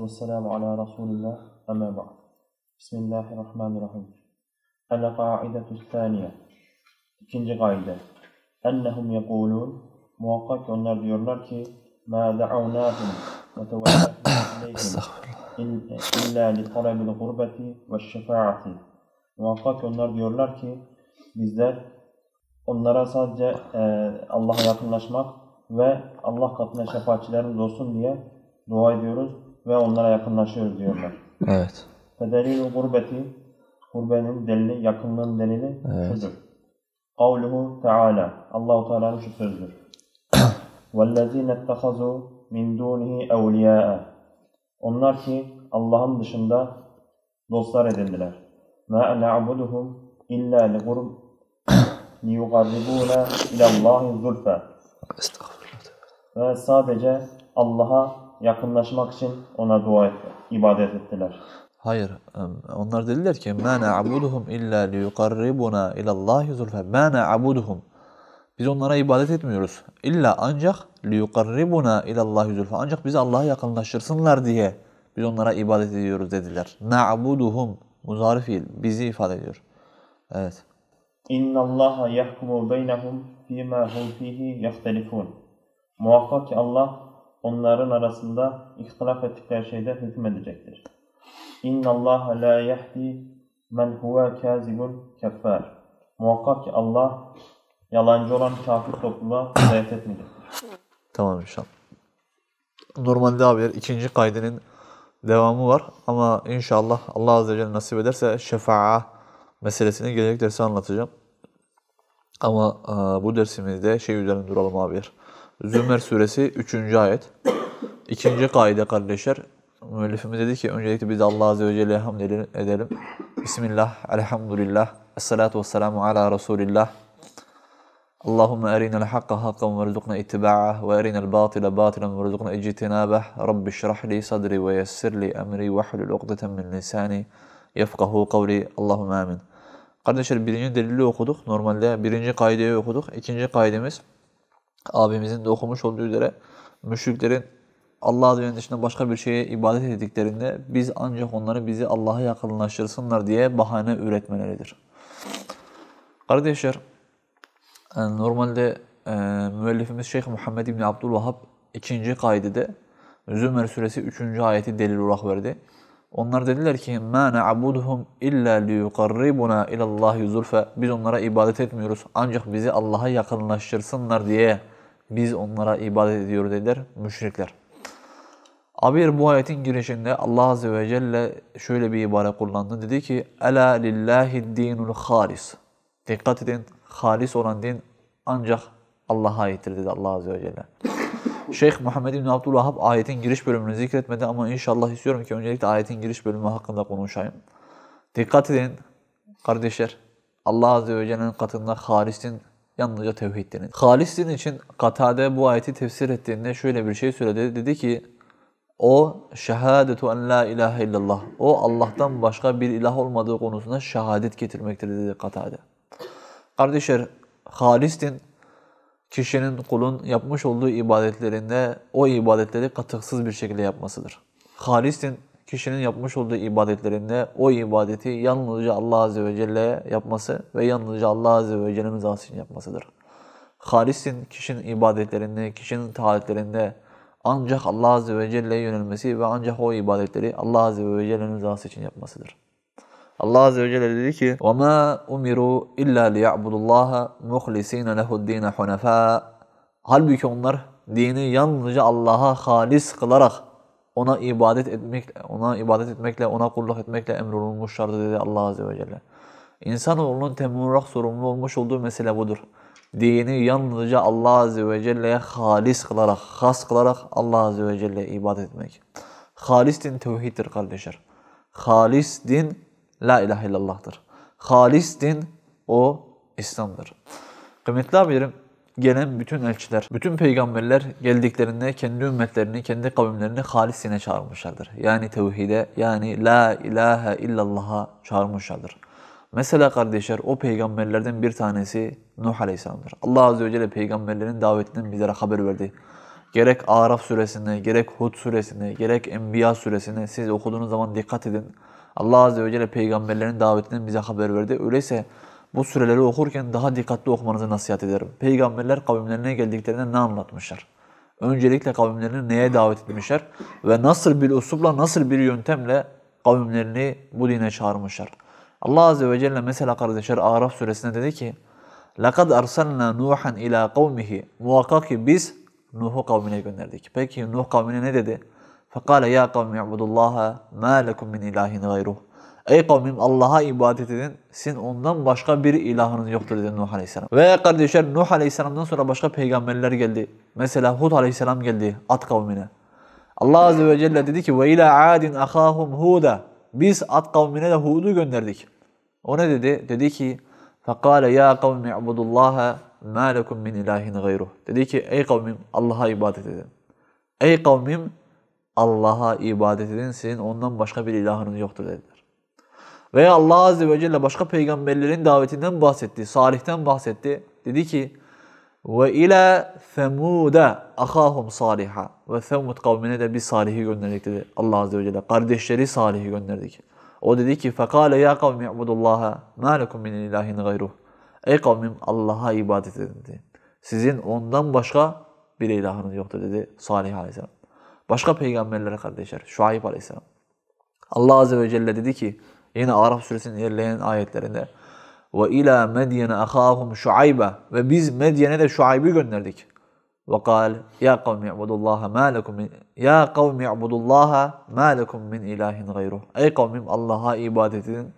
salatu vesselamu ala Resulillah ama ba'd. Bismillahirrahmanirrahim. El kaidetu saniye. İkinci kaide. Ennehum yekulun. Muhakkak onlar diyorlar ki ma da'avnahum ve tevellahum illa li talebil gurbeti ve şefaati. Muhakkak onlar diyorlar ki bizler onlara sadece e, Allah'a yakınlaşmak ve Allah katına şefaatçilerimiz olsun diye dua ediyoruz ve onlara yakınlaşıyoruz diyorlar. Evet. Ve gurbeti, gurbenin delili, yakınlığın delili evet. şudur. Kavluhu Teala, Allahu Teala'nın şu sözdür. وَالَّذ۪ينَ اتَّخَذُوا مِنْ دُونِهِ اَوْلِيَاءَ Onlar ki Allah'ın dışında dostlar edindiler. مَا نَعْبُدُهُمْ اِلَّا لِقُرْبِ لِيُقَرِّبُونَ اِلَى اللّٰهِ زُلْفَ Ve sadece Allah'a yakınlaşmak için ona dua etti, ibadet ettiler. Hayır. Onlar dediler ki مَا نَعْبُدُهُمْ اِلَّا لِيُقَرِّبُنَا اِلَى اللّٰهِ زُلْفَ مَا نَعْبُدُهُمْ Biz onlara ibadet etmiyoruz. İlla ancak لِيُقَرِّبُنَا اِلَى اللّٰهِ زُلْفَ Ancak bizi Allah'a yakınlaştırsınlar diye biz onlara ibadet ediyoruz dediler. نَعْبُدُهُمْ Muzari fiil bizi ifade ediyor. Evet. اِنَّ اللّٰهَ يَحْكُمُ بَيْنَهُمْ فِي مَا هُمْ فِيهِ يَخْتَلِفُونَ Muhakkak ki Allah onların arasında ihtilaf ettikleri şeyde hükmedecektir. اِنَّ اللّٰهَ la يَهْدِي مَنْ هُوَ كَازِبٌ كَفَّارٌ Muhakkak ki Allah yalancı olan kafir topluluğa hidayet etmedi. Tamam inşallah. Normalde abi. ikinci kaydının devamı var ama inşallah Allah Azze ve Celle nasip ederse şefa'a meselesini gelecek derse anlatacağım. Ama e, bu dersimizde şey üzerine duralım abiler. Zümer suresi 3. ayet. İkinci kaide kardeşler. Müellifimiz dedi ki öncelikle biz Allah Azze ve Celle'ye hamd edelim. Bismillah, elhamdülillah, esselatu vesselamu ala Resulillah. Allahümme erinel hakka hakkan ve rızukna ittiba'ah ve erinel batile batilen ve rızukna ictinabah. Rabbi şrahli sadri ve yessirli emri ve hlul uqdeten min lisani yefkahu kavli. Allahümme amin. Kardeşler birinci delili okuduk. Normalde birinci kaideyi okuduk. İkinci kaidemiz abimizin de okumuş olduğu üzere müşriklerin Allah dönen dışında başka bir şeye ibadet ettiklerinde biz ancak onları bizi Allah'a yakınlaştırsınlar diye bahane üretmeleridir. Kardeşler, e, normalde e, müellifimiz Şeyh Muhammed İbni Abdülvahhab ikinci kaydede Zümer suresi 3. ayeti delil olarak verdi. Onlar dediler ki مَا نَعْبُدْهُمْ illa لِيُقَرِّبُنَا اِلَى Allah زُلْفَ Biz onlara ibadet etmiyoruz ancak bizi Allah'a yakınlaştırsınlar diye biz onlara ibadet ediyoruz dediler müşrikler. Abir bu ayetin girişinde Allah Azze ve Celle şöyle bir ibare kullandı. Dedi ki Ela lillahi dinul halis. Dikkat edin halis olan din ancak Allah'a aittir dedi Allah Azze ve Celle. Şeyh Muhammed bin Abdülvahhab ayetin giriş bölümünü zikretmedi ama inşallah istiyorum ki öncelikle ayetin giriş bölümü hakkında konuşayım. Dikkat edin kardeşler. Allah Azze ve Celle'nin katında halistin yalnızca tevhid denir. için Katade bu ayeti tefsir ettiğinde şöyle bir şey söyledi. Dedi ki o şehadetu en la ilahe illallah. O Allah'tan başka bir ilah olmadığı konusunda şehadet getirmektir dedi Katade. Kardeşler halistin kişinin kulun yapmış olduğu ibadetlerinde o ibadetleri katıksız bir şekilde yapmasıdır. Halis'in kişinin yapmış olduğu ibadetlerinde o ibadeti yalnızca Allah Azze ve Celle'ye yapması ve yalnızca Allah Azze ve Celle'nin rızası için yapmasıdır. Halis'in kişinin ibadetlerinde, kişinin taahhütlerinde ancak Allah Azze ve Celle'ye yönelmesi ve ancak o ibadetleri Allah Azze ve Celle'nin rızası için yapmasıdır. Allah Azze ve Celle dedi ki وَمَا اُمِرُوا اِلَّا لِيَعْبُدُ اللّٰهَ مُخْلِس۪ينَ لَهُ الد۪ينَ حُنَفَاءَ Halbuki onlar dini yalnızca Allah'a halis kılarak ona ibadet etmekle, ona ibadet etmekle, ona kulluk etmekle emrolunmuşlardı dedi Allah Azze ve Celle. İnsanoğlunun temel olarak sorumlu olmuş olduğu mesele budur. Dini yalnızca Allah Azze ve Celle'ye halis kılarak, has kılarak Allah Azze ve Celle'ye ibadet etmek. Halis din tevhiddir kardeşler. Halis din La ilahe illallahdır. Halis din o İslam'dır. Kıymetli abilerim, gelen bütün elçiler, bütün peygamberler geldiklerinde kendi ümmetlerini, kendi kavimlerini halis dine çağırmışlardır. Yani tevhide, yani la ilahe illallah'a çağırmışlardır. Mesela kardeşler o peygamberlerden bir tanesi Nuh Aleyhisselam'dır. Allah Azze ve Celle peygamberlerin davetinden bizlere haber verdi. Gerek Araf suresine, gerek Hud suresine, gerek Enbiya suresine siz okuduğunuz zaman dikkat edin. Allah Azze ve Celle peygamberlerin davetinden bize haber verdi. Öyleyse bu süreleri okurken daha dikkatli okumanızı nasihat ederim. Peygamberler kavimlerine geldiklerinde ne anlatmışlar? Öncelikle kavimlerini neye davet etmişler? Ve nasıl bir usupla, nasıl bir yöntemle kavimlerini bu dine çağırmışlar? Allah Azze ve Celle mesela kardeşler Araf suresinde dedi ki لَقَدْ اَرْسَلْنَا نُوحًا اِلٰى قَوْمِهِ Muhakkak ki biz Nuh'u kavmine gönderdik. Peki Nuh kavmine ne dedi? Fekale ya kavmi ibudullaha ma lekum min ilahin gayruh. Ey kavmim Allah'a ibadet edin. Sizin ondan başka bir ilahınız yoktur dedi Nuh Aleyhisselam. Ve kardeşler Nuh Aleyhisselam'dan sonra başka peygamberler geldi. Mesela Hud Aleyhisselam geldi at kavmine. Allah Azze ve Celle dedi ki ve ila adin ahahum huda. Biz at kavmine de Hud'u gönderdik. O ne dedi? Dedi ki فَقَالَ يَا قَوْمِ عَبُدُ اللّٰهَ مَا لَكُمْ مِنْ اِلَٰهِنْ غَيْرُهُ Dedi ki ey kavmim Allah'a ibadet edin. Ey kavmim Allah'a ibadet edin, sizin ondan başka bir ilahınız yoktur dediler. Veya Allah Azze ve Celle başka peygamberlerin davetinden bahsetti, Salih'ten bahsetti. Dedi ki, ve ile Semud'e ahahum Salih'a ve Semud kavmine de bir Salih'i gönderdik dedi Allah Azze ve Celle. Kardeşleri Salih'i gönderdik. O dedi ki, fekale ya kavmi ibudullaha ma lekum min ilahin gayruh. Ey kavmim Allah'a ibadet edin dedi. Sizin ondan başka bir ilahınız yoktur dedi Salih Aleyhisselam başka peygamberlere kardeşler. Şuayb Aleyhisselam. Allah Azze ve Celle dedi ki yine Araf suresinin ilerleyen ayetlerinde ve ila medyene ahahum şuayba ve biz Medyen'e de şuaybi gönderdik. Ve kal ya kavmi ibudullaha ma lekum ya kavmi ibudullaha ma lekum min ilahin gayruh. Ey kavmim Allah'a ibadet edin.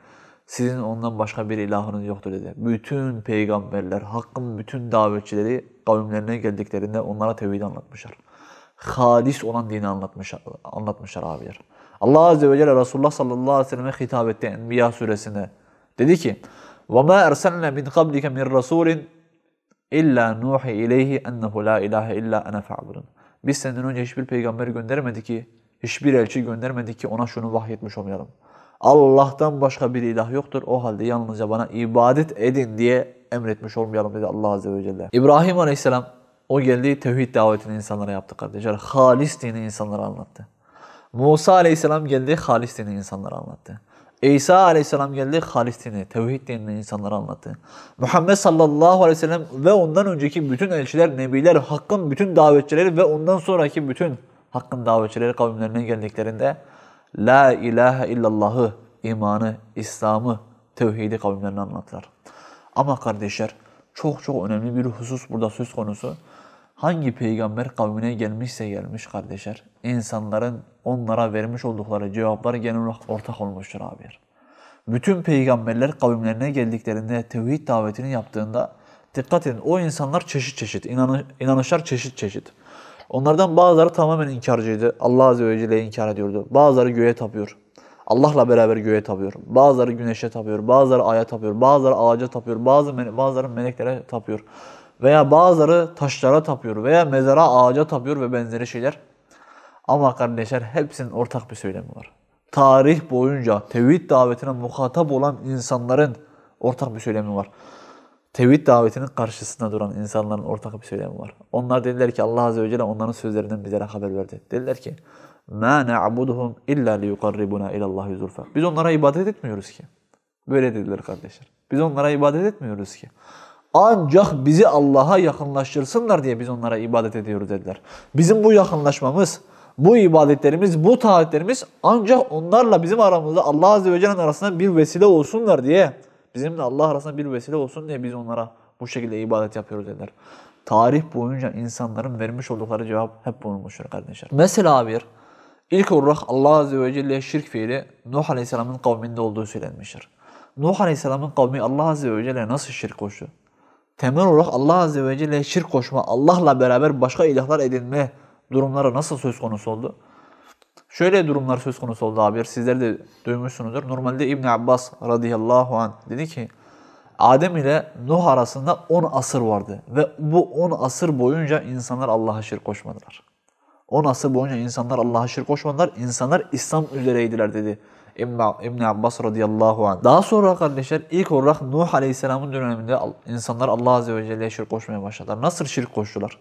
Sizin ondan başka bir ilahınız yoktur dedi. Bütün peygamberler, hakkın bütün davetçileri kavimlerine geldiklerinde onlara tevhid anlatmışlar halis olan dini anlatmış, anlatmışlar abiler. Allah Azze ve Celle Resulullah sallallahu aleyhi ve selleme hitap etti Enbiya suresinde. Dedi ki وَمَا اَرْسَلْنَا مِنْ قَبْلِكَ مِنْ رَسُولٍ اِلَّا نُوحِ اِلَيْهِ اَنَّهُ لَا اِلَٰهَ اِلَّا اَنَا فَعْبُدُونَ Biz senden önce hiçbir peygamber göndermedi ki, hiçbir elçi göndermedi ki ona şunu vahyetmiş olmayalım. Allah'tan başka bir ilah yoktur. O halde yalnızca bana ibadet edin diye emretmiş olmayalım dedi Allah Azze ve Celle. İbrahim Aleyhisselam o geldi tevhid davetini insanlara yaptı kardeşler. Halis dini insanlara anlattı. Musa aleyhisselam geldi halis dini insanlara anlattı. İsa aleyhisselam geldi halis dini, tevhid dinini insanlara anlattı. Muhammed sallallahu aleyhi ve sellem ve ondan önceki bütün elçiler, nebiler, hakkın bütün davetçileri ve ondan sonraki bütün hakkın davetçileri kavimlerine geldiklerinde La ilahe illallahı, imanı, İslam'ı, tevhidi kavimlerine anlattılar. Ama kardeşler çok çok önemli bir husus burada söz konusu hangi peygamber kavmine gelmişse gelmiş kardeşler. insanların onlara vermiş oldukları cevaplar genel olarak ortak olmuştur abiler. Bütün peygamberler kavimlerine geldiklerinde tevhid davetini yaptığında dikkat edin o insanlar çeşit çeşit, inanışlar çeşit çeşit. Onlardan bazıları tamamen inkarcıydı. Allah Azze ve Celle inkar ediyordu. Bazıları göğe tapıyor. Allah'la beraber göğe tapıyor. Bazıları güneşe tapıyor. Bazıları aya tapıyor. Bazıları ağaca tapıyor. Bazı, bazıları meleklere tapıyor. Veya bazıları taşlara tapıyor veya mezara ağaca tapıyor ve benzeri şeyler. Ama kardeşler hepsinin ortak bir söylemi var. Tarih boyunca tevhid davetine muhatap olan insanların ortak bir söylemi var. Tevhid davetinin karşısında duran insanların ortak bir söylemi var. Onlar dediler ki Allah Azze ve Celle onların sözlerinden bizlere haber verdi. Dediler ki مَا نَعْبُدُهُمْ اِلَّا لِيُقَرِّبُنَا اِلَى اللّٰهِ زُلْفَى Biz onlara ibadet etmiyoruz ki. Böyle dediler kardeşler. Biz onlara ibadet etmiyoruz ki. Ancak bizi Allah'a yakınlaştırsınlar diye biz onlara ibadet ediyoruz dediler. Bizim bu yakınlaşmamız, bu ibadetlerimiz, bu taatlerimiz ancak onlarla bizim aramızda Allah Azze ve Celle'nin arasında bir vesile olsunlar diye, bizimle Allah arasında bir vesile olsun diye biz onlara bu şekilde ibadet yapıyoruz dediler. Tarih boyunca insanların vermiş oldukları cevap hep bulunmuştur kardeşler. Mesela bir, ilk olarak Allah Azze ve Celle şirk fiili Nuh Aleyhisselam'ın kavminde olduğu söylenmiştir. Nuh Aleyhisselam'ın kavmi Allah Azze ve Celle nasıl şirk koştu? temel olarak Allah Azze ve Celle'ye şirk koşma, Allah'la beraber başka ilahlar edinme durumları nasıl söz konusu oldu? Şöyle durumlar söz konusu oldu abi. Sizler de duymuşsunuzdur. Normalde İbn Abbas radıyallahu anh dedi ki Adem ile Nuh arasında 10 asır vardı ve bu 10 asır boyunca insanlar Allah'a şirk koşmadılar. 10 asır boyunca insanlar Allah'a şirk koşmadılar. İnsanlar İslam üzereydiler dedi İbn, İbn Abbas radıyallahu anh. Daha sonra kardeşler ilk olarak Nuh aleyhisselamın döneminde insanlar Allah azze ve celle'ye şirk koşmaya başladılar. Nasıl şirk koştular?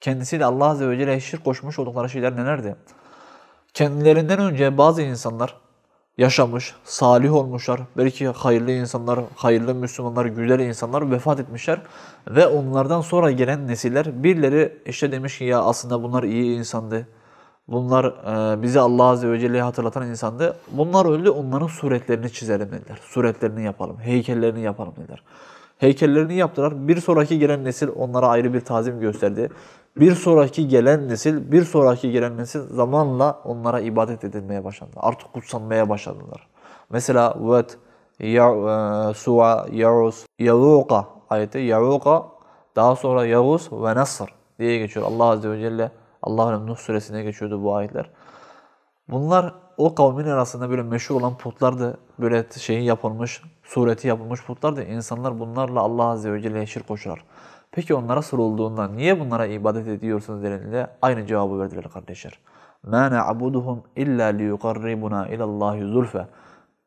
Kendisiyle Allah azze ve celle'ye şirk koşmuş oldukları şeyler nelerdi? Kendilerinden önce bazı insanlar yaşamış, salih olmuşlar. Belki hayırlı insanlar, hayırlı Müslümanlar, güzel insanlar vefat etmişler. Ve onlardan sonra gelen nesiller birileri işte demiş ki ya aslında bunlar iyi insandı Bunlar e, bizi Allah Azze ve Celle'yi hatırlatan insandı. Bunlar öldü, onların suretlerini çizelim dediler. Suretlerini yapalım, heykellerini yapalım dediler. Heykellerini yaptılar. Bir sonraki gelen nesil onlara ayrı bir tazim gösterdi. Bir sonraki gelen nesil, bir sonraki gelen nesil zamanla onlara ibadet edilmeye başladı. Artık kutsanmaya başladılar. Mesela Vet, Su'a, Yavuz, Yavuka ayeti. Yavuka daha sonra Yavuz ve Nasr diye geçiyor. Allah Azze ve Celle Allah'ın Nuh suresine geçiyordu bu ayetler. Bunlar o kavmin arasında böyle meşhur olan putlardı. Böyle şeyi yapılmış, sureti yapılmış putlardı. İnsanlar bunlarla Allah Azze ve Celle'ye şirk koşar. Peki onlara sorulduğunda niye bunlara ibadet ediyorsunuz denildiğinde aynı cevabı verdiler kardeşler. مَا نَعْبُدُهُمْ اِلَّا لِيُقَرِّبُنَا اِلَى اللّٰهِ زُلْفَ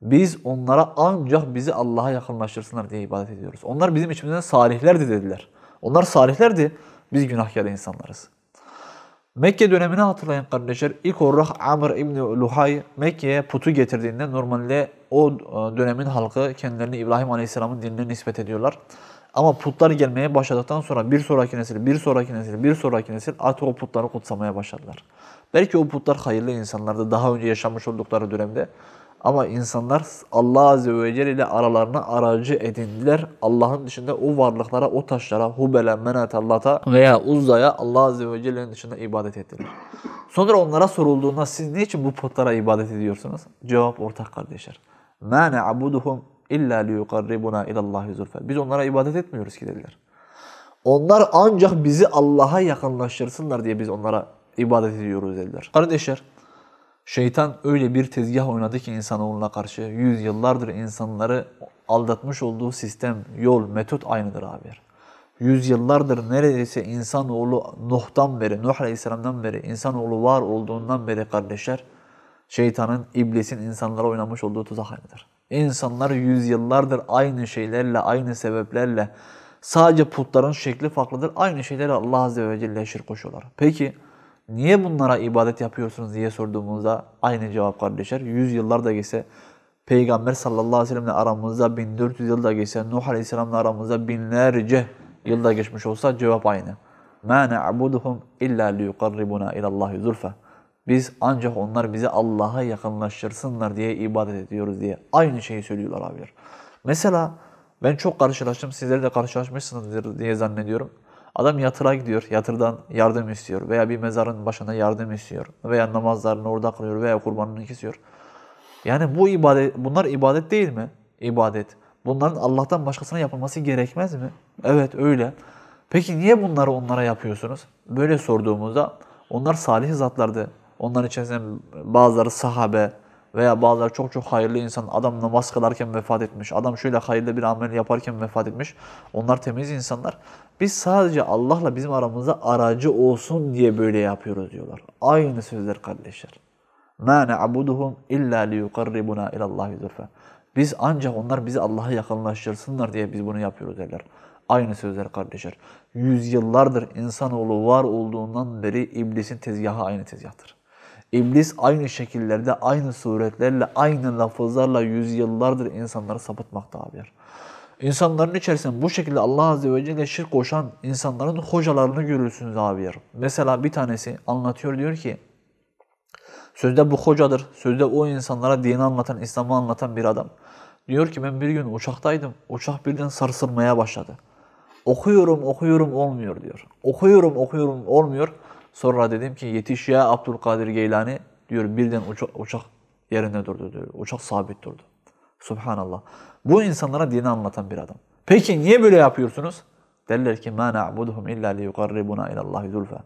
Biz onlara ancak bizi Allah'a yakınlaştırsınlar diye ibadet ediyoruz. Onlar bizim içimizden salihlerdi dediler. Onlar salihlerdi, biz günahkar insanlarız. Mekke dönemini hatırlayan kardeşler. ilk olarak Amr İbni Luhay Mekke'ye putu getirdiğinde normalde o e, dönemin halkı kendilerini İbrahim Aleyhisselam'ın dinine nispet ediyorlar. Ama putlar gelmeye başladıktan sonra bir sonraki nesil, bir sonraki nesil, bir sonraki nesil artık o putları kutsamaya başladılar. Belki o putlar hayırlı insanlardı daha önce yaşamış oldukları dönemde. Ama insanlar Allah Azze ve Celle ile aralarına aracı edindiler. Allah'ın dışında o varlıklara, o taşlara, Hubele, Menet, Allah'a veya uzaya Allah Azze ve Celle'nin dışında ibadet ettiler. Sonra onlara sorulduğunda siz niçin bu putlara ibadet ediyorsunuz? Cevap ortak kardeşler. مَا نَعْبُدُهُمْ اِلَّا لِيُقَرِّبُنَا اِلَى اللّٰهِ زُلْفَ Biz onlara ibadet etmiyoruz ki dediler. Onlar ancak bizi Allah'a yakınlaştırsınlar diye biz onlara ibadet ediyoruz dediler. Kardeşler Şeytan öyle bir tezgah oynadı ki insanoğluna karşı. Yüzyıllardır insanları aldatmış olduğu sistem, yol, metot aynıdır abi. Yüzyıllardır neredeyse insanoğlu Nuh'tan beri, Nuh Aleyhisselam'dan beri, insanoğlu var olduğundan beri kardeşler, şeytanın, iblisin insanlara oynamış olduğu tuzak aynıdır. İnsanlar yüzyıllardır aynı şeylerle, aynı sebeplerle, sadece putların şekli farklıdır. Aynı şeylerle Allah Azze ve Celle'ye şirk koşuyorlar. Peki, niye bunlara ibadet yapıyorsunuz diye sorduğumuzda aynı cevap kardeşler. 100 yıllar da geçse Peygamber sallallahu aleyhi ve sellemle aramızda 1400 yılda geçse, Nuh aleyhisselamla aramızda binlerce yılda geçmiş olsa cevap aynı. مَا نَعْبُدُهُمْ اِلَّا لِيُقَرِّبُنَا ila اللّٰهِ zulfa. Biz ancak onlar bizi Allah'a yakınlaştırsınlar diye ibadet ediyoruz diye aynı şeyi söylüyorlar abiler. Mesela ben çok karşılaştım, sizler de karşılaşmışsınızdır diye zannediyorum. Adam yatıra gidiyor, yatırdan yardım istiyor veya bir mezarın başına yardım istiyor veya namazlarını orada kılıyor veya kurbanını kesiyor. Yani bu ibadet, bunlar ibadet değil mi? İbadet. Bunların Allah'tan başkasına yapılması gerekmez mi? Evet öyle. Peki niye bunları onlara yapıyorsunuz? Böyle sorduğumuzda onlar salih zatlardı. Onların içerisinde bazıları sahabe, veya bazıları çok çok hayırlı insan adam namaz kılarken vefat etmiş. Adam şöyle hayırlı bir amel yaparken vefat etmiş. Onlar temiz insanlar. Biz sadece Allah'la bizim aramızda aracı olsun diye böyle yapıyoruz diyorlar. Aynı sözler kardeşler. مَا نَعْبُدُهُمْ اِلَّا لِيُقَرِّبُنَا اِلَى اللّٰهِ Biz ancak onlar bizi Allah'a yakınlaştırsınlar diye biz bunu yapıyoruz derler. Aynı sözler kardeşler. Yüzyıllardır insanoğlu var olduğundan beri iblisin tezgahı aynı tezgahtır. İblis aynı şekillerde, aynı suretlerle, aynı lafızlarla yüzyıllardır insanları sapıtmakta abiler. İnsanların içerisinde bu şekilde Allah Azze ve Celle şirk koşan insanların hocalarını görürsünüz abiler. Mesela bir tanesi anlatıyor diyor ki, sözde bu hocadır, sözde o insanlara dini anlatan, İslam'ı anlatan bir adam. Diyor ki ben bir gün uçaktaydım, uçak birden sarsılmaya başladı. Okuyorum, okuyorum olmuyor diyor. Okuyorum, okuyorum olmuyor. Sonra dedim ki yetiş ya Abdülkadir Geylani diyor birden uçak, uçak yerinde durdu diyor. Uçak sabit durdu. Subhanallah. Bu insanlara dini anlatan bir adam. Peki niye böyle yapıyorsunuz? Derler ki مَا نَعْبُدْهُمْ اِلَّا لِيُقَرِّبُنَا اِلَى اللّٰهِ ذُلْفَى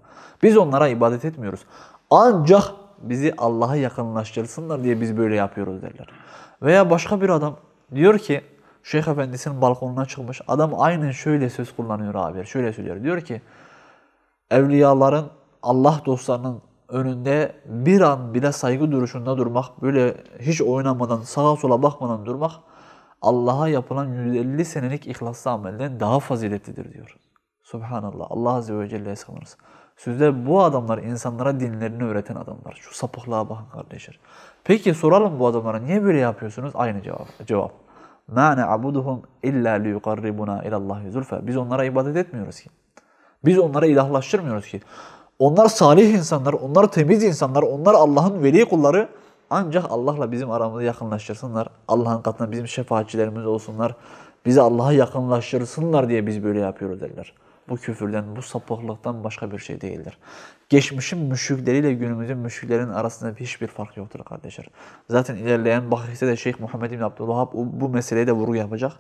Biz onlara ibadet etmiyoruz. Ancak bizi Allah'a yakınlaştırsınlar diye biz böyle yapıyoruz derler. Veya başka bir adam diyor ki Şeyh Efendisi'nin balkonuna çıkmış. Adam aynen şöyle söz kullanıyor abi. Şöyle söylüyor. Diyor ki evliyaların Allah dostlarının önünde bir an bile saygı duruşunda durmak, böyle hiç oynamadan, sağa sola bakmadan durmak Allah'a yapılan 150 senelik ihlaslı amelden daha faziletlidir diyor. Subhanallah. Allah Azze ve Celle'ye sığınırız. Sözde bu adamlar insanlara dinlerini öğreten adamlar. Şu sapıklığa bakın kardeşler. Peki soralım bu adamlara niye böyle yapıyorsunuz? Aynı cevap. cevap. مَا نَعْبُدُهُمْ اِلَّا لِيُقَرِّبُنَا اِلَى اللّٰهِ Biz onlara ibadet etmiyoruz ki. Biz onlara ilahlaştırmıyoruz ki. Onlar salih insanlar, onlar temiz insanlar, onlar Allah'ın veli kulları. Ancak Allah'la bizim aramızı yakınlaştırsınlar. Allah'ın katına bizim şefaatçilerimiz olsunlar. Bizi Allah'a yakınlaştırsınlar diye biz böyle yapıyoruz derler. Bu küfürden, bu sapıklıktan başka bir şey değildir. Geçmişin müşrikleriyle günümüzün müşriklerin arasında hiçbir fark yoktur kardeşler. Zaten ilerleyen bahiste de Şeyh Muhammed bin Abdülvahhab bu meseleye de vurgu yapacak.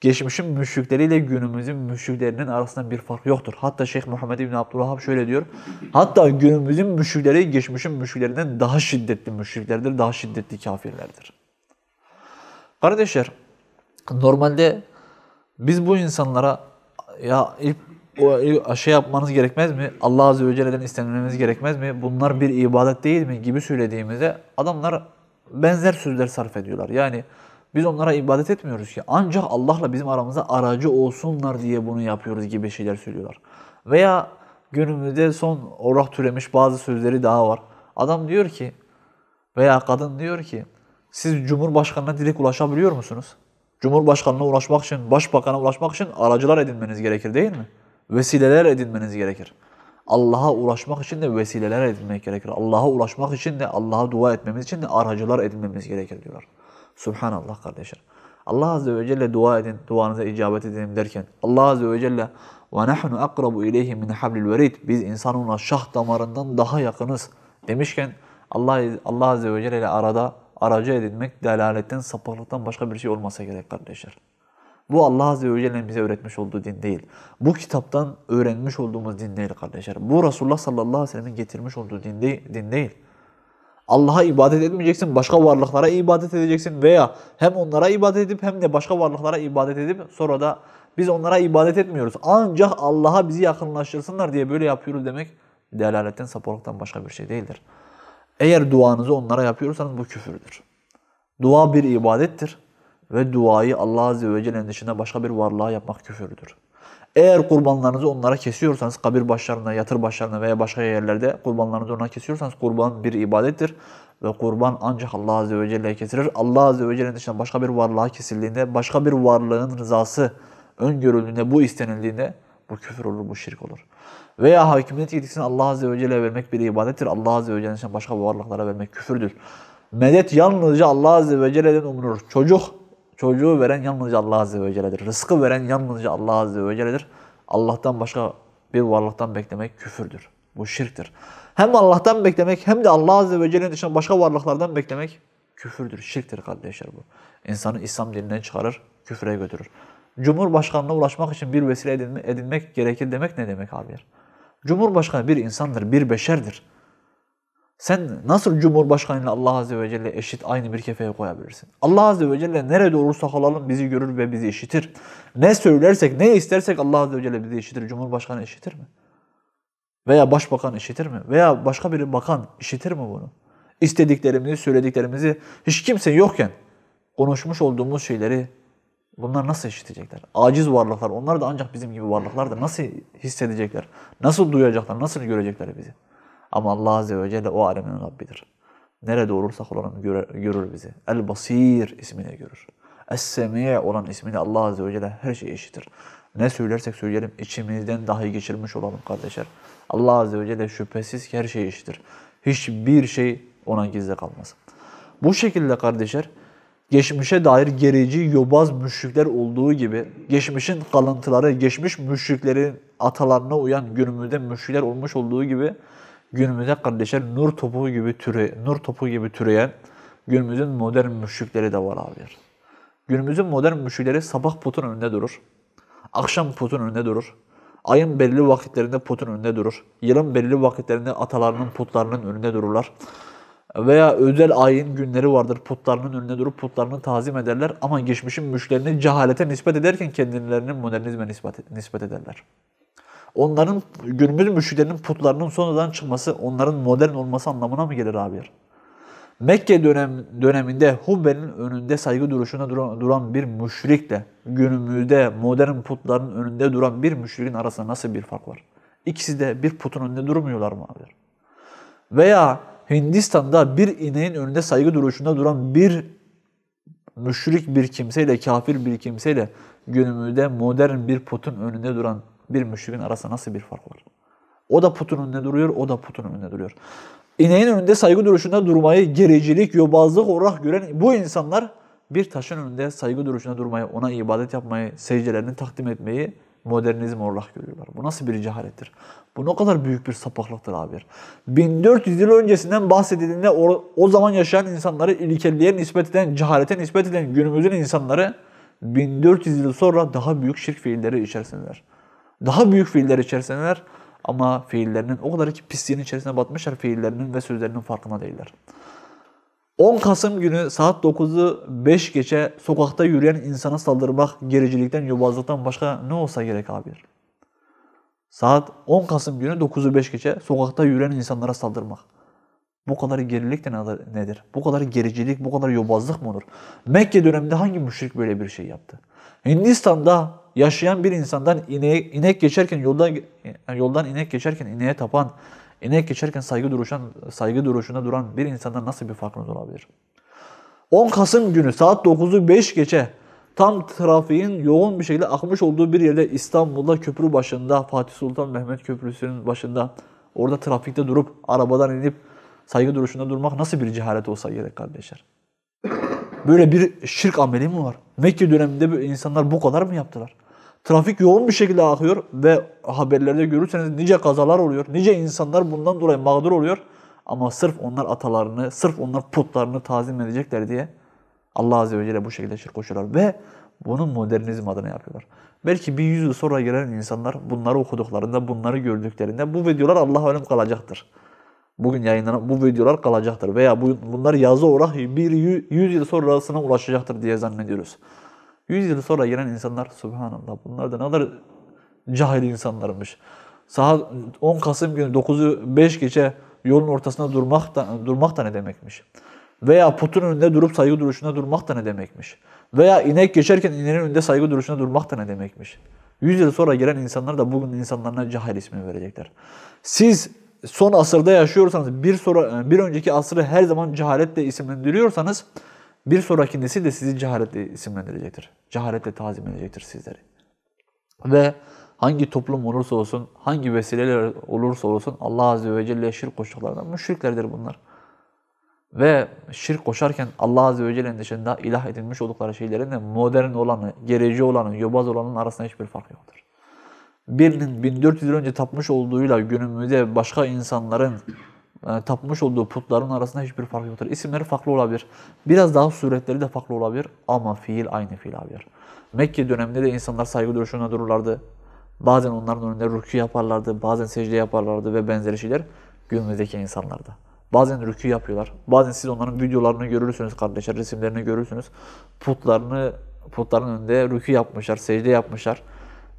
Geçmişin müşrikleriyle günümüzün müşriklerinin arasında bir fark yoktur. Hatta Şeyh Muhammed bin Abdülvahhab şöyle diyor. Hatta günümüzün müşrikleri geçmişin müşriklerinden daha şiddetli müşriklerdir, daha şiddetli kafirlerdir. Kardeşler, normalde biz bu insanlara ya ilk o şey yapmanız gerekmez mi? Allah Azze ve Celle'den istenmeniz gerekmez mi? Bunlar bir ibadet değil mi? gibi söylediğimizde adamlar benzer sözler sarf ediyorlar. Yani biz onlara ibadet etmiyoruz ki. Ancak Allah'la bizim aramızda aracı olsunlar diye bunu yapıyoruz gibi şeyler söylüyorlar. Veya günümüzde son orak türemiş bazı sözleri daha var. Adam diyor ki veya kadın diyor ki siz Cumhurbaşkanı'na direkt ulaşabiliyor musunuz? Cumhurbaşkanı'na ulaşmak için, başbakana ulaşmak için aracılar edinmeniz gerekir değil mi? Vesileler edinmeniz gerekir. Allah'a ulaşmak için de vesileler edinmek gerekir. Allah'a ulaşmak için de, Allah'a dua etmemiz için de aracılar edinmemiz gerekir diyorlar. Subhanallah kardeşler. Allah Azze ve Celle dua edin, duanıza icabet edelim derken Allah Azze ve Celle وَنَحْنُ أَقْرَبُ اِلَيْهِ مِنْ حَبْلِ الْوَرِيدِ Biz insanına şah damarından daha yakınız demişken Allah, Allah Azze ve Celle ile arada aracı edinmek delaletten, sapıklıktan başka bir şey olmasa gerek kardeşler. Bu Allah Azze ve Celle'nin bize öğretmiş olduğu din değil. Bu kitaptan öğrenmiş olduğumuz din değil kardeşler. Bu Resulullah sallallahu aleyhi ve sellem'in getirmiş olduğu din değil. Din değil. Allah'a ibadet etmeyeceksin, başka varlıklara ibadet edeceksin veya hem onlara ibadet edip hem de başka varlıklara ibadet edip sonra da biz onlara ibadet etmiyoruz. Ancak Allah'a bizi yakınlaştırsınlar diye böyle yapıyoruz demek delaletten, sapıklıktan başka bir şey değildir. Eğer duanızı onlara yapıyorsanız bu küfürdür. Dua bir ibadettir ve duayı Allah Azze ve Celle'nin dışında başka bir varlığa yapmak küfürdür. Eğer kurbanlarınızı onlara kesiyorsanız, kabir başlarına, yatır başlarına veya başka yerlerde kurbanlarınızı ona kesiyorsanız kurban bir ibadettir. Ve kurban ancak Allah Azze ve Celle'ye kesilir. Allah Azze ve Celle'nin dışında başka bir varlığa kesildiğinde, başka bir varlığın rızası öngörüldüğünde, bu istenildiğinde bu küfür olur, bu şirk olur. Veya hakimiyet yetkisini Allah Azze ve Celle'ye vermek bir ibadettir. Allah Azze ve Celle'nin başka varlıklara vermek küfürdür. Medet yalnızca Allah Azze ve Celle'den umulur. Çocuk Çocuğu veren yalnızca Allah Azze ve Celle'dir. Rızkı veren yalnızca Allah Azze ve Celle'dir. Allah'tan başka bir varlıktan beklemek küfürdür. Bu şirktir. Hem Allah'tan beklemek hem de Allah Azze ve Celle'nin dışında başka varlıklardan beklemek küfürdür, şirktir kardeşler bu. İnsanı İslam dininden çıkarır, küfre götürür. Cumhurbaşkanına ulaşmak için bir vesile edinmek gerekir demek ne demek abiler? Cumhurbaşkanı bir insandır, bir beşerdir. Sen nasıl Cumhurbaşkanıyla Allah Azze ve Celle eşit aynı bir kefeye koyabilirsin? Allah Azze ve Celle nerede olursa kalalım bizi görür ve bizi işitir. Ne söylersek, ne istersek Allah Azze ve Celle bizi işitir. Cumhurbaşkanı işitir mi? Veya başbakan işitir mi? Veya başka bir bakan işitir mi bunu? İstediklerimizi, söylediklerimizi hiç kimse yokken konuşmuş olduğumuz şeyleri bunlar nasıl işitecekler? Aciz varlıklar, onlar da ancak bizim gibi varlıklardır. Nasıl hissedecekler? Nasıl duyacaklar? Nasıl görecekler bizi? Ama Allah Azze ve Celle o alemin Rabbidir. Nerede olursak olalım görür, görür bizi. El-Basir ismini görür. Es-Semi' olan ismini Allah Azze ve Celle her şeyi işitir. Ne söylersek söyleyelim içimizden dahi geçirmiş olalım kardeşler. Allah Azze ve Celle şüphesiz ki her şeyi işitir. Hiçbir şey ona gizli kalmaz. Bu şekilde kardeşler geçmişe dair gerici, yobaz müşrikler olduğu gibi geçmişin kalıntıları, geçmiş müşriklerin atalarına uyan günümüzde müşrikler olmuş olduğu gibi Günümüzde kardeşler nur topu gibi türe, nur topu gibi türeyen günümüzün modern müşrikleri de var abi. Günümüzün modern müşrikleri sabah putun önünde durur. Akşam putun önünde durur. Ayın belli vakitlerinde putun önünde durur. Yılın belli vakitlerinde atalarının putlarının önünde dururlar. Veya özel ayın günleri vardır putlarının önünde durup putlarını tazim ederler. Ama geçmişin müşlerini cehalete nispet ederken kendilerini modernizme nispet ederler onların günümüz müşriklerinin putlarının sonradan çıkması, onların modern olması anlamına mı gelir abi? Mekke dönem, döneminde Hubbe'nin önünde saygı duruşunda duran, duran bir müşrikle günümüzde modern putların önünde duran bir müşrikin arasında nasıl bir fark var? İkisi de bir putun önünde durmuyorlar mı abi? Veya Hindistan'da bir ineğin önünde saygı duruşunda duran bir müşrik bir kimseyle, kafir bir kimseyle günümüzde modern bir putun önünde duran bir müşrikin arasında nasıl bir fark var? O da putun önünde duruyor, o da putun önünde duruyor. İneğin önünde saygı duruşunda durmayı gericilik, yobazlık olarak gören bu insanlar bir taşın önünde saygı duruşunda durmayı, ona ibadet yapmayı, secdelerini takdim etmeyi modernizm olarak görüyorlar. Bu nasıl bir cehalettir? Bu ne kadar büyük bir sapaklıktır abi. 1400 yıl öncesinden bahsedildiğinde o, o zaman yaşayan insanları ilkelliğe nispet eden, cehalete nispet eden günümüzün insanları 1400 yıl sonra daha büyük şirk fiilleri içerisindeler. Daha büyük fiiller içerisindeler ama fiillerinin o kadar ki pisliğin içerisine batmışlar fiillerinin ve sözlerinin farkına değiller. 10 Kasım günü saat 9'u 5 geçe sokakta yürüyen insana saldırmak gericilikten, yobazlıktan başka ne olsa gerek abi? Saat 10 Kasım günü 9'u 5 geçe sokakta yürüyen insanlara saldırmak. Bu kadar gerilik de nedir? Bu kadar gericilik, bu kadar yobazlık mı olur? Mekke döneminde hangi müşrik böyle bir şey yaptı? Hindistan'da yaşayan bir insandan ineğe, inek geçerken yoldan yoldan inek geçerken ineğe tapan, inek geçerken saygı duruşan saygı duruşunda duran bir insandan nasıl bir farkınız olabilir? 10 Kasım günü saat 9'u 5 geçe tam trafiğin yoğun bir şekilde akmış olduğu bir yerde İstanbul'da köprü başında Fatih Sultan Mehmet Köprüsü'nün başında orada trafikte durup arabadan inip saygı duruşunda durmak nasıl bir cehalet olsa gerek kardeşler. Böyle bir şirk ameli mi var? Mekke döneminde insanlar bu kadar mı yaptılar? Trafik yoğun bir şekilde akıyor ve haberlerde görürseniz nice kazalar oluyor. Nice insanlar bundan dolayı mağdur oluyor. Ama sırf onlar atalarını, sırf onlar putlarını tazim edecekler diye Allah Azze ve Celle bu şekilde şirk koşuyorlar. Ve bunu modernizm adına yapıyorlar. Belki bir yüz sonra gelen insanlar bunları okuduklarında, bunları gördüklerinde bu videolar Allah ölüm kalacaktır. Bugün yayınlanan bu videolar kalacaktır veya bu, bunlar yazı olarak bir yüz yıl sonrasına ulaşacaktır diye zannediyoruz. 100 yıl sonra gelen insanlar subhanallah bunlar da ne kadar cahil insanlarmış. Saat 10 Kasım günü 9'u 5 gece yolun ortasında durmak da, durmak da ne demekmiş. Veya putun önünde durup saygı duruşuna durmak da ne demekmiş. Veya inek geçerken inenin önünde saygı duruşuna durmak da ne demekmiş. 100 yıl sonra gelen insanlar da bugün insanlarına cahil ismini verecekler. Siz son asırda yaşıyorsanız bir sonra bir önceki asrı her zaman cehaletle isimlendiriyorsanız bir sonraki nesil de sizi ceharetle isimlendirecektir. Ceharetle tazim edecektir sizleri. Ve hangi toplum olursa olsun, hangi vesileler olursa olsun Allah Azze ve Celle'ye şirk koştuklarından müşriklerdir bunlar. Ve şirk koşarken Allah Azze ve Celle'nin dışında ilah edilmiş oldukları şeylerin de modern olanı, gerici olanı, yobaz olanın arasında hiçbir fark yoktur. Birinin 1400 yıl önce tapmış olduğuyla günümüzde başka insanların ee, tapmış olduğu putların arasında hiçbir fark yoktur. İsimleri farklı olabilir. Biraz daha suretleri de farklı olabilir ama fiil aynı fiil olabilir. Mekke döneminde de insanlar saygı duruşuna dururlardı. Bazen onların önünde rükû yaparlardı, bazen secde yaparlardı ve benzeri şeyler günümüzdeki insanlarda. Bazen rükû yapıyorlar. Bazen siz onların videolarını görürsünüz kardeşler, resimlerini görürsünüz. Putlarını, putların önünde rükû yapmışlar, secde yapmışlar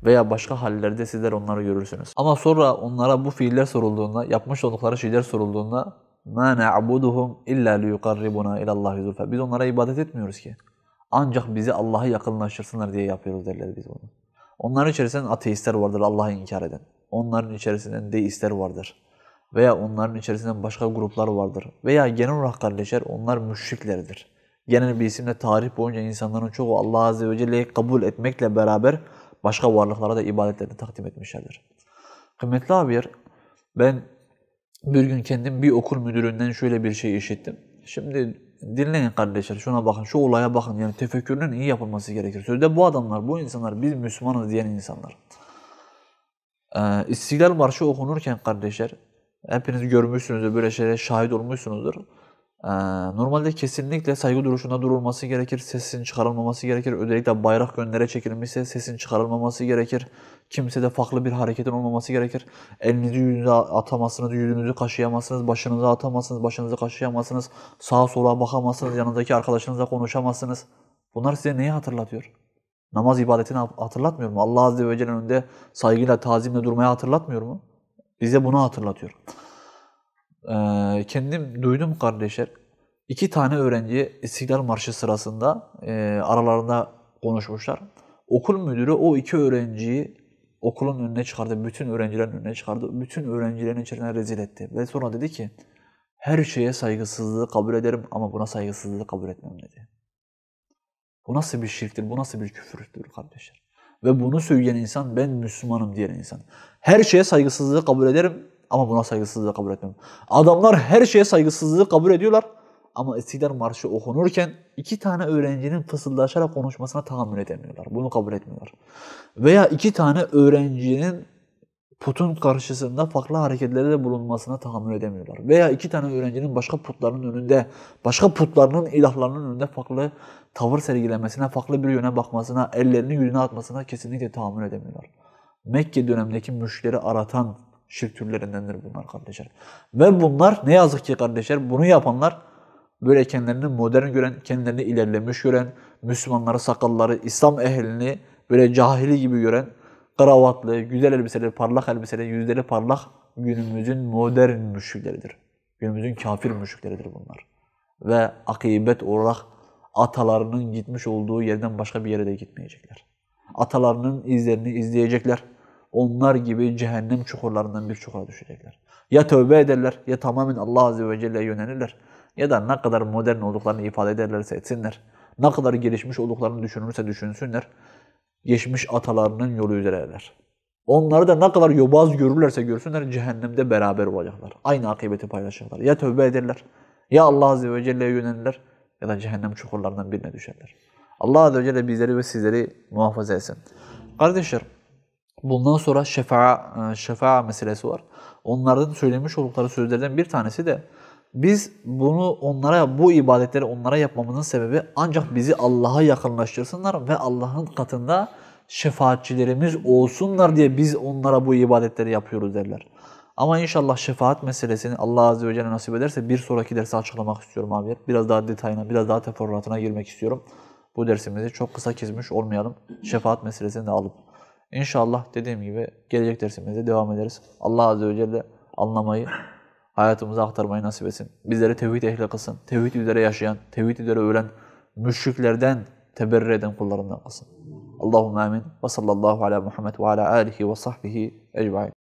veya başka hallerde sizler onları görürsünüz. Ama sonra onlara bu fiiller sorulduğunda, yapmış oldukları şeyler sorulduğunda مَا نَعْبُدُهُمْ اِلَّا لِيُقَرِّبُنَا اِلَى اللّٰهِ زُلْفَى Biz onlara ibadet etmiyoruz ki. Ancak bizi Allah'a yakınlaştırsınlar diye yapıyoruz derler biz bunu. Onların içerisinde ateistler vardır Allah'ı inkar eden. Onların içerisinden deistler vardır. Veya onların içerisinde başka gruplar vardır. Veya genel olarak kardeşler onlar müşriklerdir. Genel bir isimle tarih boyunca insanların çoğu Allah Azze ve Celle'yi kabul etmekle beraber başka varlıklara da ibadetlerini takdim etmişlerdir. Kıymetli abiler, ben bir gün kendim bir okul müdüründen şöyle bir şey işittim. Şimdi dinleyin kardeşler, şuna bakın, şu olaya bakın. Yani tefekkürünün iyi yapılması gerekir. Sözde bu adamlar, bu insanlar, biz Müslümanız diyen insanlar. Ee, İstiklal Marşı okunurken kardeşler, hepiniz görmüşsünüzdür, böyle şeylere şahit olmuşsunuzdur. Ee, normalde kesinlikle saygı duruşunda durulması gerekir, sesin çıkarılmaması gerekir. Özellikle bayrak önlere çekilmişse sesin çıkarılmaması gerekir. Kimse de farklı bir hareketin olmaması gerekir. Elinizi yüzünüze atamazsınız, yüzünüzü kaşıyamazsınız, başınıza atamazsınız, başınızı kaşıyamazsınız. Sağa sola bakamazsınız, yanındaki arkadaşınızla konuşamazsınız. Bunlar size neyi hatırlatıyor? Namaz ibadetini hatırlatmıyor mu? Allah Azze ve Celle'nin önünde saygıyla, tazimle durmaya hatırlatmıyor mu? Bize bunu hatırlatıyor. Ee, kendim duydum kardeşler. İki tane öğrenci İstiklal Marşı sırasında e, aralarında konuşmuşlar. Okul müdürü o iki öğrenciyi okulun önüne çıkardı. Bütün öğrencilerin önüne çıkardı. Bütün öğrencilerin içerisine rezil etti. Ve sonra dedi ki her şeye saygısızlığı kabul ederim ama buna saygısızlığı kabul etmem dedi. Bu nasıl bir şirktir? Bu nasıl bir küfürdür kardeşler? Ve bunu söyleyen insan ben Müslümanım diyen insan. Her şeye saygısızlığı kabul ederim ama buna saygısızlığı kabul etmiyorum. Adamlar her şeye saygısızlığı kabul ediyorlar. Ama İstiklal Marşı okunurken iki tane öğrencinin fısıldaşarak konuşmasına tahammül edemiyorlar. Bunu kabul etmiyorlar. Veya iki tane öğrencinin putun karşısında farklı hareketlerde bulunmasına tahammül edemiyorlar. Veya iki tane öğrencinin başka putların önünde, başka putlarının ilahlarının önünde farklı tavır sergilemesine, farklı bir yöne bakmasına, ellerini yüzüne atmasına kesinlikle tahammül edemiyorlar. Mekke dönemindeki müşkleri aratan Şirk türlerindendir bunlar kardeşler. Ve bunlar ne yazık ki kardeşler bunu yapanlar böyle kendilerini modern gören, kendilerini ilerlemiş gören, Müslümanları, sakalları, İslam ehlini böyle cahili gibi gören, kravatlı, güzel elbiseli, parlak elbiseli, yüzleri parlak günümüzün modern müşrikleridir. Günümüzün kafir müşrikleridir bunlar. Ve akıbet olarak atalarının gitmiş olduğu yerden başka bir yere de gitmeyecekler. Atalarının izlerini izleyecekler onlar gibi cehennem çukurlarından bir çukura düşecekler. Ya tövbe ederler ya tamamen Allah Azze ve Celle'ye yönelirler ya da ne kadar modern olduklarını ifade ederlerse etsinler. Ne kadar gelişmiş olduklarını düşünürse düşünsünler. Geçmiş atalarının yolu üzereler. Onları da ne kadar yobaz görürlerse görsünler cehennemde beraber olacaklar. Aynı akıbeti paylaşacaklar. Ya tövbe ederler ya Allah Azze ve Celle'ye yönelirler ya da cehennem çukurlarından birine düşerler. Allah Azze ve Celle bizleri ve sizleri muhafaza etsin. Kardeşler Bundan sonra şefa'a, e, şefa'a meselesi var. Onların söylemiş oldukları sözlerden bir tanesi de biz bunu onlara, bu ibadetleri onlara yapmamızın sebebi ancak bizi Allah'a yakınlaştırsınlar ve Allah'ın katında şefaatçilerimiz olsunlar diye biz onlara bu ibadetleri yapıyoruz derler. Ama inşallah şefaat meselesini Allah Azze ve Celle nasip ederse bir sonraki dersi açıklamak istiyorum abi. Biraz daha detayına, biraz daha teferruatına girmek istiyorum. Bu dersimizi çok kısa kesmiş olmayalım. Şefaat meselesini de alıp. İnşallah dediğim gibi gelecek dersimizde devam ederiz. Allah Azze ve Celle anlamayı, hayatımıza aktarmayı nasip etsin. Bizleri tevhid ehli kılsın. Tevhid üzere yaşayan, tevhid üzere ölen, müşriklerden teberrü eden kullarından kılsın. Allahümme amin ve sallallahu ala Muhammed ve ala alihi ve sahbihi ecmain.